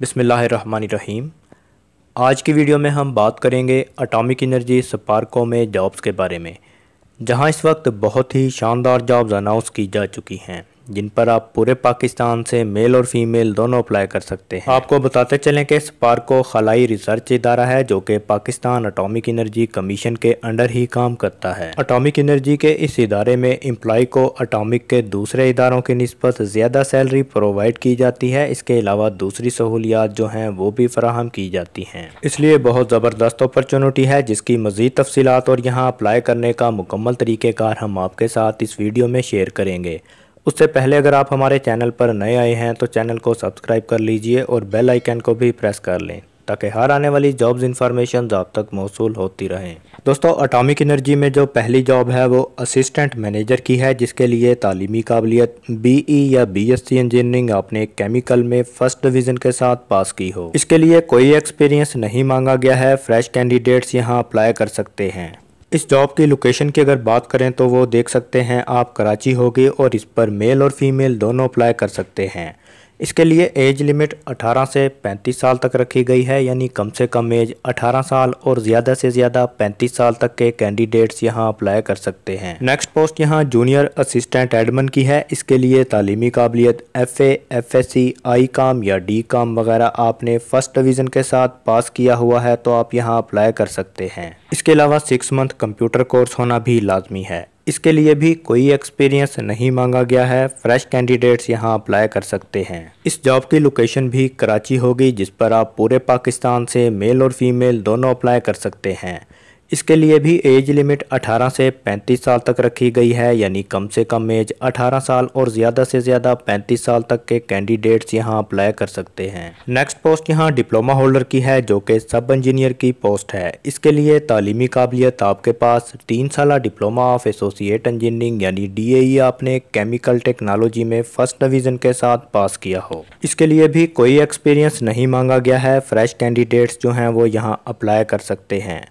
बिसमीम आज की वीडियो में हम बात करेंगे अटामिक एनर्जी स्पार्को में जॉब्स के बारे में जहां इस वक्त बहुत ही शानदार जॉब्स अनाउंस की जा चुकी हैं जिन पर आप पूरे पाकिस्तान से मेल और फीमेल दोनों अप्लाई कर सकते हैं आपको बताते चलें कि स्पार्को खलाई रिसर्च इदारा है जो कि पाकिस्तान अटोमिक एनर्जी कमीशन के अंडर ही काम करता है अटोमिक एनर्जी के इस इदारे में एम्प्लॉय को अटोमिक के दूसरे इदारों की नस्बत ज़्यादा सैलरी प्रोवाइड की जाती है इसके अलावा दूसरी सहूलियात जो है वो भी फराहम की जाती है इसलिए बहुत ज़बरदस्त अपॉर्चुनिटी है जिसकी मज़ीद तफसीत और यहाँ अप्लाई करने का मुकम्मल तरीक़ेकार हम आपके साथ इस वीडियो में शेयर करेंगे उससे पहले अगर आप हमारे चैनल पर नए आए हैं तो चैनल को सब्सक्राइब कर लीजिए और बेल आइकन को भी प्रेस कर लें ताकि हर आने वाली जॉब्स इंफॉर्मेशन आप तक मौसू होती रहें दोस्तों अटामिक एनर्जी में जो पहली जॉब है वो असिस्टेंट मैनेजर की है जिसके लिए तालीमी काबिलियत बीई e या बीएससी इंजीनियरिंग आपने केमिकल में फर्स्ट डिवीजन के साथ पास की हो इसके लिए कोई एक्सपीरियंस नहीं मांगा गया है फ्रेश कैंडिडेट्स यहाँ अप्लाई कर सकते हैं इस जॉब की लोकेशन की अगर बात करें तो वो देख सकते हैं आप कराची होगी और इस पर मेल और फीमेल दोनों अप्लाई कर सकते हैं इसके लिए एज लिमिट 18 से 35 साल तक रखी गई है यानी कम से कम एज 18 साल और ज़्यादा से ज़्यादा 35 साल तक के कैंडिडेट्स यहां अप्लाई कर सकते हैं नेक्स्ट पोस्ट यहां जूनियर असिस्टेंट एडमन की है इसके लिए तालीमी काबिलियत F F S C I com या डी काम वगैरह आपने फर्स्ट डिवीज़न के साथ पास किया हुआ है तो आप यहाँ अप्लाई कर सकते हैं इसके अलावा सिक्स मंथ कंप्यूटर कोर्स होना भी लाजमी है इसके लिए भी कोई एक्सपीरियंस नहीं मांगा गया है फ्रेश कैंडिडेट्स यहां अप्लाई कर सकते हैं इस जॉब की लोकेशन भी कराची होगी जिस पर आप पूरे पाकिस्तान से मेल और फीमेल दोनों अप्लाई कर सकते हैं इसके लिए भी एज लिमिट 18 से 35 साल तक रखी गई है यानी कम से कम एज 18 साल और ज़्यादा से ज़्यादा 35 साल तक के कैंडिडेट्स यहां अप्लाई कर सकते हैं नेक्स्ट पोस्ट यहां डिप्लोमा होल्डर की है जो कि सब इंजीनियर की पोस्ट है इसके लिए तालीमी काबिलियत आपके पास तीन साल डिप्लोमा ऑफ एसोसिएट इंजीनियरिंग यानी डी आपने केमिकल टेक्नोलॉजी में फर्स्ट डिविजन के साथ पास किया हो इसके लिए भी कोई एक्सपीरियंस नहीं मांगा गया है फ्रेश कैंडिडेट्स जो हैं वो यहाँ अप्लाई कर सकते हैं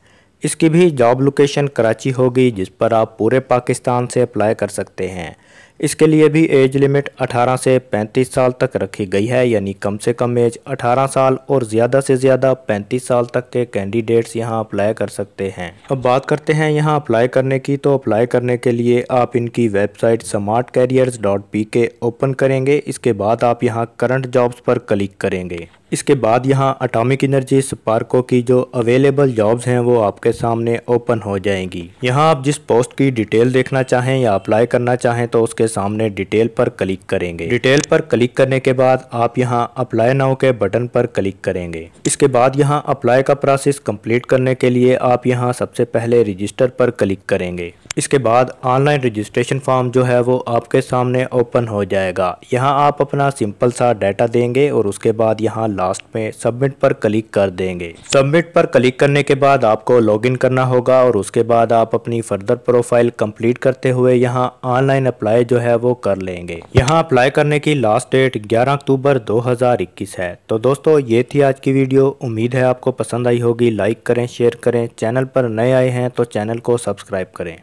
इसकी भी जॉब लोकेशन कराची होगी जिस पर आप पूरे पाकिस्तान से अप्लाई कर सकते हैं इसके लिए भी एज लिमिट 18 से 35 साल तक रखी गई है यानी कम से कम एज 18 साल और ज़्यादा से ज़्यादा 35 साल तक के कैंडिडेट्स यहां अप्लाई कर सकते हैं अब बात करते हैं यहां अप्लाई करने की तो अप्लाई करने के लिए आप इनकी website smart careers dot P K open करेंगे इसके बाद आप यहाँ करंट जॉब्स पर क्लिक करेंगे इसके बाद यहाँ अटोमिक एनर्जी स्पार्को की जो अवेलेबल जॉब्स हैं वो आपके सामने ओपन हो जाएंगी यहाँ आप जिस पोस्ट की डिटेल देखना चाहें या अप्लाई करना चाहें तो उसके सामने डिटेल पर क्लिक करेंगे डिटेल पर क्लिक करने के बाद आप यहाँ अप्लाई नाउ के बटन पर क्लिक करेंगे इसके बाद यहाँ अप्लाई का प्रोसेस कंप्लीट करने के लिए आप यहाँ सबसे पहले रजिस्टर पर क्लिक करेंगे इसके बाद ऑनलाइन रजिस्ट्रेशन फॉर्म जो है वो आपके सामने ओपन हो जाएगा यहाँ आप अपना सिंपल सा डाटा देंगे और उसके बाद यहाँ लास्ट में सबमिट पर क्लिक कर देंगे सबमिट पर क्लिक करने के बाद आपको लॉगिन करना होगा और उसके बाद आप अपनी फर्दर प्रोफाइल कंप्लीट करते हुए यहाँ ऑनलाइन अप्लाई जो है वो कर लेंगे यहाँ अप्लाई करने की लास्ट डेट ग्यारह अक्टूबर दो है तो दोस्तों ये थी आज की वीडियो उम्मीद है आपको पसंद आई होगी लाइक करें शेयर करें चैनल पर नए आए हैं तो चैनल को सब्सक्राइब करें